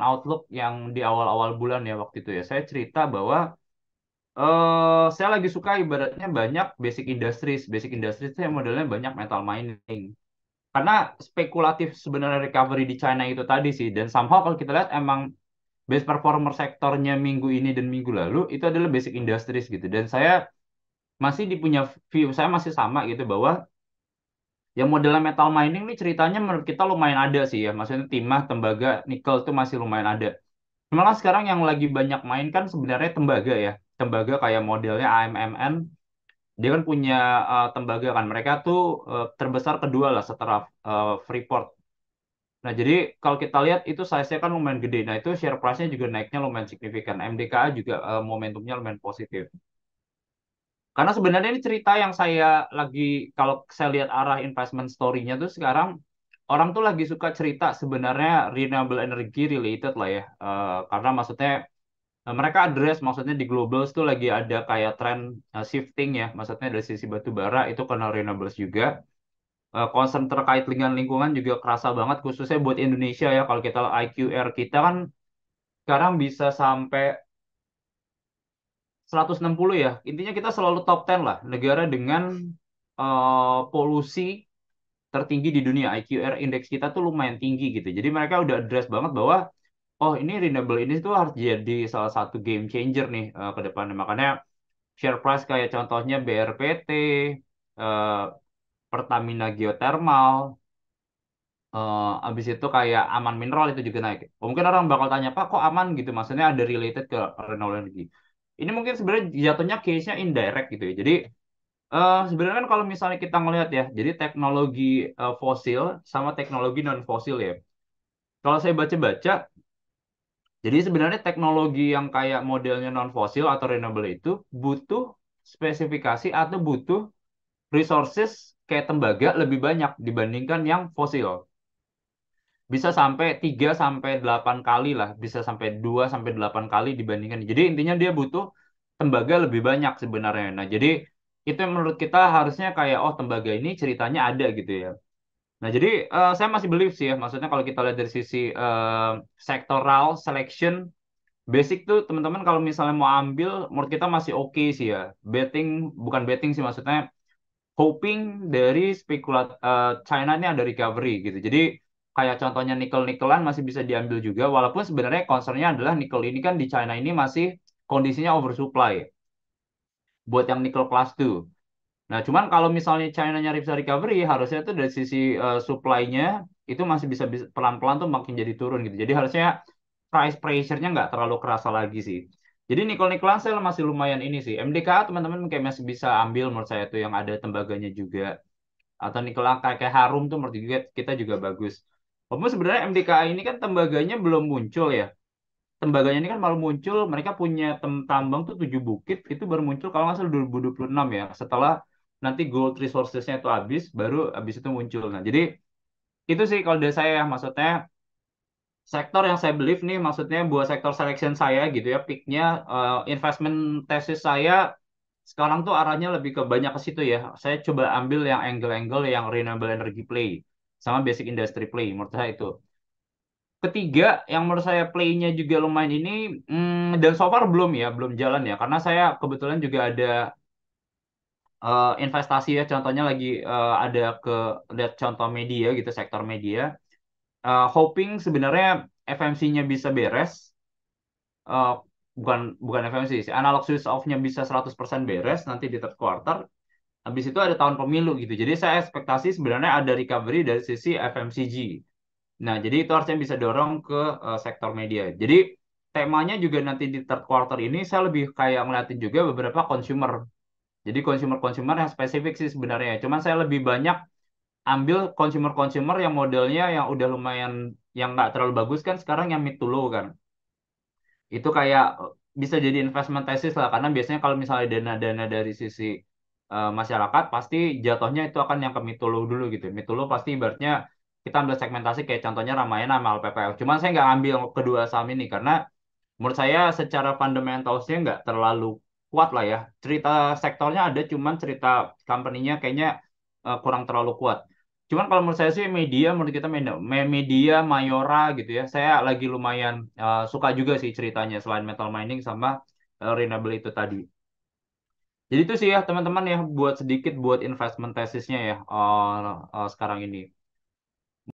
Outlook yang di awal-awal bulan ya waktu itu ya. Saya cerita bahwa uh, saya lagi suka ibaratnya banyak basic industries. Basic industries itu yang modelnya banyak metal mining. Karena spekulatif sebenarnya recovery di China itu tadi sih. Dan somehow kalau kita lihat emang best performer sektornya minggu ini dan minggu lalu itu adalah basic industries gitu. Dan saya masih dipunya view, saya masih sama gitu bahwa yang modelnya metal mining ini ceritanya menurut kita lumayan ada sih ya. Maksudnya timah, tembaga, nikel itu masih lumayan ada. Malah kan sekarang yang lagi banyak main kan sebenarnya tembaga ya. Tembaga kayak modelnya AMMN, dia kan punya uh, tembaga kan. Mereka tuh uh, terbesar kedua lah setelah uh, Freeport. Nah, jadi kalau kita lihat itu size-nya kan lumayan gede. Nah, itu share price-nya juga naiknya lumayan signifikan. MDKA juga uh, momentumnya lumayan positif. Karena sebenarnya ini cerita yang saya lagi kalau saya lihat arah investment story-nya tuh sekarang orang tuh lagi suka cerita sebenarnya renewable energy related lah ya. Uh, karena maksudnya uh, mereka address maksudnya di global tuh lagi ada kayak trend uh, shifting ya, maksudnya dari sisi batu bara itu kena renewables juga. Uh, concern terkait dengan lingkungan juga kerasa banget khususnya buat Indonesia ya kalau kita IQR kita kan sekarang bisa sampai 160 ya. Intinya kita selalu top 10 lah negara dengan uh, polusi tertinggi di dunia. IQR indeks kita tuh lumayan tinggi gitu. Jadi mereka udah address banget bahwa oh ini renewable ini tuh harus jadi salah satu game changer nih uh, ke depannya. Makanya share price kayak contohnya BRPT, uh, eh, Pertamina Geothermal, Uh, abis itu kayak aman mineral itu juga naik. Oh, mungkin orang bakal tanya, Pak kok aman gitu? Maksudnya ada related ke renewable energy ini mungkin sebenarnya jatuhnya case-nya indirect gitu ya. Jadi uh, sebenarnya kan kalau misalnya kita ngelihat ya, jadi teknologi uh, fosil sama teknologi non fosil ya. Kalau saya baca-baca, jadi sebenarnya teknologi yang kayak modelnya non fosil atau renewable itu butuh spesifikasi atau butuh resources kayak tembaga lebih banyak dibandingkan yang fosil bisa sampai 3 sampai 8 kali lah, bisa sampai 2 sampai 8 kali dibandingkan. Jadi intinya dia butuh tembaga lebih banyak sebenarnya. Nah, jadi itu yang menurut kita harusnya kayak oh tembaga ini ceritanya ada gitu ya. Nah, jadi uh, saya masih believe sih ya, maksudnya kalau kita lihat dari sisi uh, eh, sektoral selection basic tuh teman-teman kalau misalnya mau ambil menurut kita masih oke okay sih ya betting bukan betting sih maksudnya hoping dari spekulat uh, eh, China ini ada recovery gitu jadi kayak contohnya nikel-nikelan masih bisa diambil juga walaupun sebenarnya concernnya adalah nikel ini kan di China ini masih kondisinya oversupply buat yang nikel kelas 2. Nah, cuman kalau misalnya China nyari bisa recovery harusnya itu dari sisi uh, supply-nya itu masih bisa pelan-pelan tuh makin jadi turun gitu. Jadi harusnya price pressure-nya nggak terlalu kerasa lagi sih. Jadi nikel-nikelan saya masih lumayan ini sih. MDKA teman-teman mungkin masih bisa ambil menurut saya tuh yang ada tembaganya juga. Atau nikel kayak, kayak harum tuh menurut kita juga bagus Omong sebenarnya MDKA ini kan tembaganya belum muncul ya. Tembaganya ini kan malah muncul, mereka punya tem tambang tuh tujuh bukit, itu baru muncul kalau nggak salah 2026 ya, setelah nanti gold resourcesnya itu habis, baru habis itu muncul. Nah, jadi itu sih kalau dari saya ya, maksudnya sektor yang saya believe nih maksudnya buat sektor selection saya gitu ya picknya uh, eh, investment thesis saya sekarang tuh arahnya lebih ke banyak ke situ ya saya coba ambil yang angle-angle yang renewable energy play sama basic industry play menurut saya itu ketiga yang menurut saya playnya juga lumayan ini hmm, dan so far belum ya belum jalan ya karena saya kebetulan juga ada uh, investasi ya contohnya lagi uh, ada ke lihat contoh media gitu sektor media uh, hoping sebenarnya FMC-nya bisa beres uh, bukan bukan FMC sih analog switch off-nya bisa 100% beres nanti di third quarter habis itu ada tahun pemilu gitu. Jadi saya ekspektasi sebenarnya ada recovery dari sisi FMCG. Nah, jadi itu harusnya bisa dorong ke uh, sektor media. Jadi temanya juga nanti di third quarter ini saya lebih kayak ngeliatin juga beberapa consumer. Jadi consumer-consumer yang spesifik sih sebenarnya. Cuman saya lebih banyak ambil consumer-consumer yang modelnya yang udah lumayan yang nggak terlalu bagus kan sekarang yang mid to low kan. Itu kayak eh, bisa jadi investment thesis lah karena biasanya kalau misalnya dana-dana dari sisi uh, masyarakat pasti jatuhnya itu akan yang ke mitolo dulu gitu mitolo pasti ibaratnya kita ambil segmentasi kayak contohnya Ramayana sama LPPL cuman saya nggak ambil kedua saham ini karena menurut saya secara fundamentalsnya nggak terlalu kuat lah ya cerita sektornya ada cuman cerita company-nya kayaknya uh, kurang terlalu kuat cuman kalau menurut saya sih media menurut kita media, media mayora gitu ya saya lagi lumayan uh, suka juga sih ceritanya selain metal mining sama uh, renewable itu tadi jadi itu sih ya teman-teman ya buat sedikit buat investment tesisnya ya uh, uh, sekarang ini.